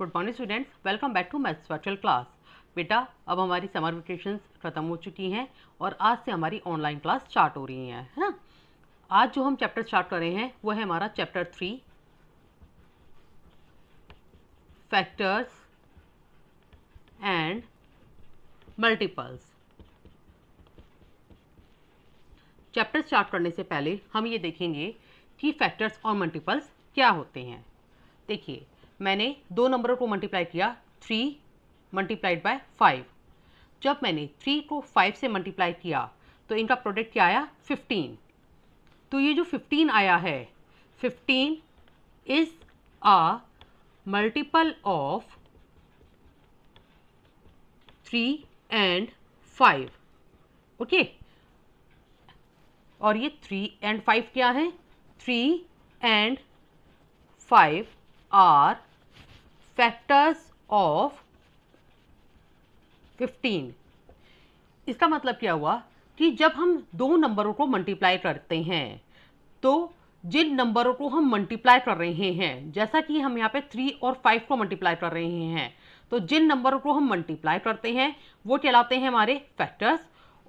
Good morning students welcome back to maths virtual class बेटा अब हमारी समर वेकेशन ख़त्म हो चुकी हैं और आज से हमारी ऑनलाइन क्लास स्टार्ट हो रही है है ना आज जो हम चैप्टर स्टार्ट कर रहे हैं वो है हमारा chapter three factors and multiples chapter start करने से पहले हम ये देखेंगे कि फैक्टर्स और मल्टीपल्स क्या होते हैं देखिए मैंने दो नंबरों को मल्टीप्लाई किया थ्री मल्टीप्लाइड बाय फाइव जब मैंने थ्री को फाइव से मल्टीप्लाई किया तो इनका प्रोडक्ट क्या आया फिफ्टीन तो ये जो फिफ्टीन आया है fifteen is a multiple of three and five okay और ये थ्री एंड फाइव क्या है three and five are factors of 15 इसका मतलब क्या हुआ कि जब हम दो नंबरों को मल्टीप्लाई करते हैं तो जिन नंबरों को हम मल्टीप्लाई कर रहे हैं जैसा कि हम यहाँ पे थ्री और फाइव को मल्टीप्लाई कर रहे हैं तो जिन नंबरों को हम मल्टीप्लाई करते हैं वो कहलाते हैं हमारे फैक्टर्स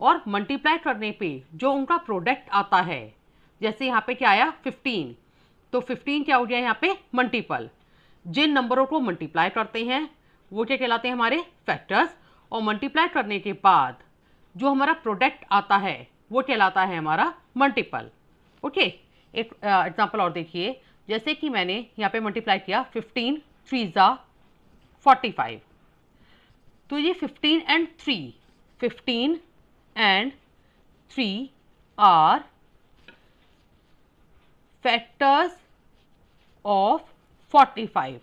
और मल्टीप्लाई करने पे जो उनका प्रोडक्ट आता है जैसे यहाँ पे क्या आया 15 तो 15 क्या हो गया यहाँ पे मल्टीपल जिन नंबरों को मल्टीप्लाई करते हैं वो क्या कहलाते हैं हमारे फैक्टर्स और मल्टीप्लाई करने के बाद जो हमारा प्रोडक्ट आता है वो कहलाता है हमारा मल्टीपल ओके एक एग्जांपल और देखिए जैसे कि मैंने यहाँ पे मल्टीप्लाई किया फिफ्टीन थ्री ज़ा फोर्टी फाइव तो ये fifteen and three fifteen and three are factors of forty five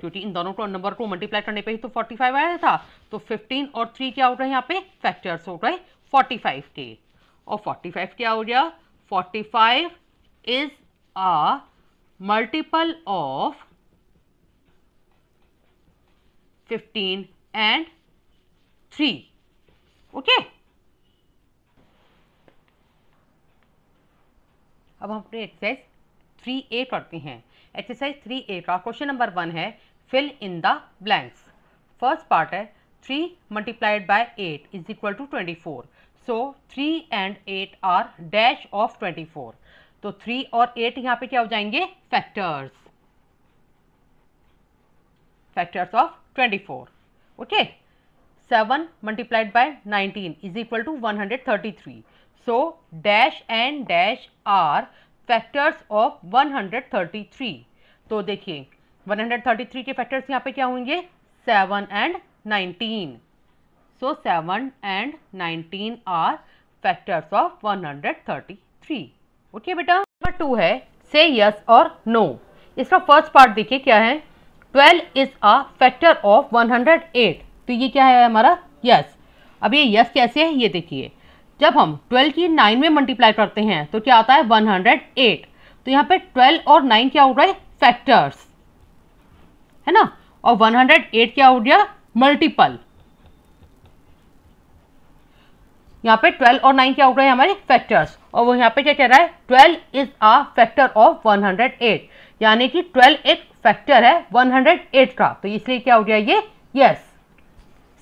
क्योंकि इन दोनों को नंबर को मल्टीप्लाई करने पे ही तो 45 आया था तो 15 और 3 क्या हो रहा है यहाँ पे फैक्टर्स हो गए 45 के और 45 क्या हो गया 45 is a multiple of 15 and 3 okay अब हम अपने एक्सरसाइज थ्री ए करते हैं एक्सरसाइज थ्री ए का क्वेश्चन नंबर वन है fill in the blanks first part है three multiplied by eight is equal to twenty four so three and eight are dash of twenty four तो थ्री और एट यहाँ पे क्या हो जाएंगे factors factors of twenty four okay seven multiplied by nineteen is equal to one hundred thirty three so dash and dash are factors of 133 तो देखिए 133 के फैक्टर्स यहाँ पे क्या होंगे seven and nineteen so seven and nineteen are factors of 133 okay बेटा number two है से यस और नो इसका फर्स्ट पार्ट देखिए क्या है 12 इज अ फैक्टर ऑफ 108 तो ये क्या है हमारा यस yes. अब ये यस yes कैसे है ये देखिए जब हम 12 की 9 में मल्टीप्लाई करते हैं तो क्या आता है 108 तो यहाँ पे 12 और 9 क्या हो रहा है फैक्टर्स है ना और 108 क्या हो गया मल्टीपल यहाँ पे 12 और 9 क्या हो रहा है हमारे फैक्टर्स और वो यहाँ पे क्या कह रहा है 12 इज अ फैक्टर ऑफ 108 यानी कि 12 एक फैक्टर है 108 का तो इसलिए क्या हो गया ये यस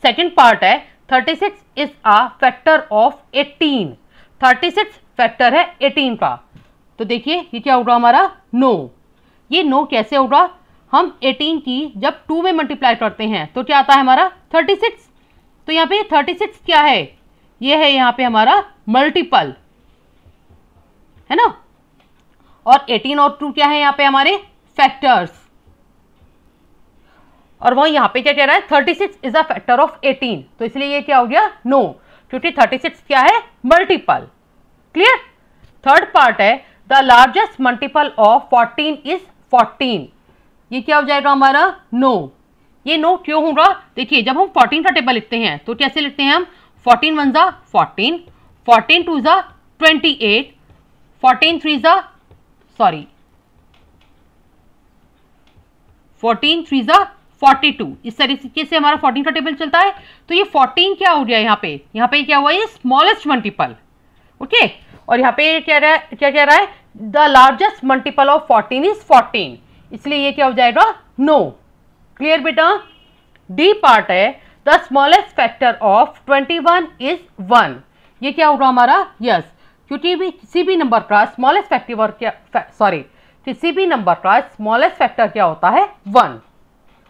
सेकेंड पार्ट है thirty six is a factor of eighteen thirty six factor है एटीन का तो देखिए ये क्या होगा हमारा नो ये नो कैसे होगा हम एटीन की जब टू में मल्टीप्लाई करते हैं तो क्या आता है हमारा थर्टी सिक्स तो यहाँ पे थर्टी सिक्स क्या है ये है यहाँ पे हमारा मल्टीपल है ना और एटीन और टू क्या है यहाँ पे हमारे फैक्टर्स और वह यहाँ पे क्या कह रहा है thirty six is a factor of eighteen तो इसलिए ये क्या हो गया नो क्योंकि थर्टी सिक्स क्या है मल्टीपल क्लियर थर्ड पार्ट है the largest multiple of fourteen is fourteen ये क्या हो जाएगा हमारा नो ये नो क्यों होगा देखिए जब हम फोर्टीन का टेबल लिखते हैं तो कैसे लिखते हैं हम फोर्टीन वन ज़ा फोर्टीन फोर्टीन टू ज़ा ट्वेंटी एट फोर्टीन थ्री ज़ा सॉरी फोर्टीन थ्री ज़ा 42 इस तरीके से हमारा 14 का टेबल चलता है तो ये 14 क्या हो गया यहाँ पे यहाँ पे क्या हुआ ये स्मॉलेस्ट मल्टीपल ओके और यहाँ पे क्या रहा क्या कह रहा है the largest multiple of 14 is 14 इसलिए ये क्या हो जाएगा नो क्लियर बेटा डी पार्ट है the smallest factor of 21 one is one ये क्या होगा हमारा यस yes. क्योंकि भी किसी भी नंबर का स्मॉलेस्ट फैक्टर क्या सॉरी किसी भी नंबर का स्मॉलेस्ट फैक्टर क्या होता है one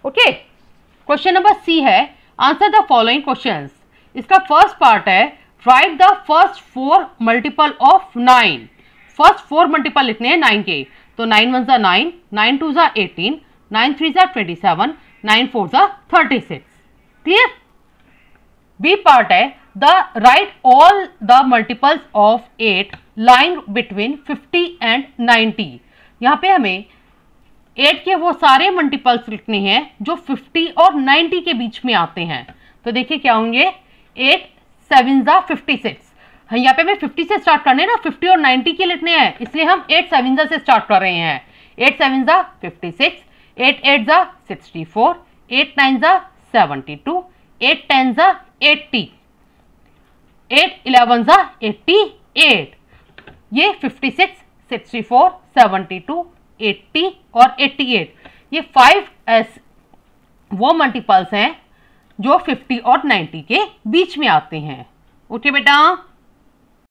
okay question number C है आंसर द फॉलोइंग क्वेश्चन इसका फर्स्ट पार्ट है write the first four multiple of nine first four multiple लिखने हैं नाइन के तो नाइन वन ज़ा नाइन नाइन टू ज़ा एटीन नाइन थ्री ज़ा ट्वेंटी सेवन नाइन फोर ज़ा thirty six clear B part है the write all the multiples of eight lying between fifty and ninety यहाँ पे हमें एट के वो सारे मल्टीपल्स लिखने हैं जो फिफ्टी और नाइन्टी के बीच में आते हैं तो देखिए क्या होंगे एट सेवन ज़ा फिफ्टी सिक्स यहाँ पे हमें फिफ्टी से स्टार्ट करने ना फिफ्टी और नाइन्टी के लिखने हैं इसलिए हम एट सेवन ज़ा से स्टार्ट कर रहे हैं एट सेवन ज़ा फिफ्टी सिक्स एट एट ज़ा सिक्सटी फोर एट नाइन ज़ा सेवनटी टू एट टेन ज़ा एट्टी एट इलेवन ज़ा एट्टी एट ये fifty six sixty four seventy two eighty और एट्टी एट ये फाइव एस वो मल्टीपल्स हैं जो फिफ्टी और नाइन्टी के बीच में आते हैं ओके बेटा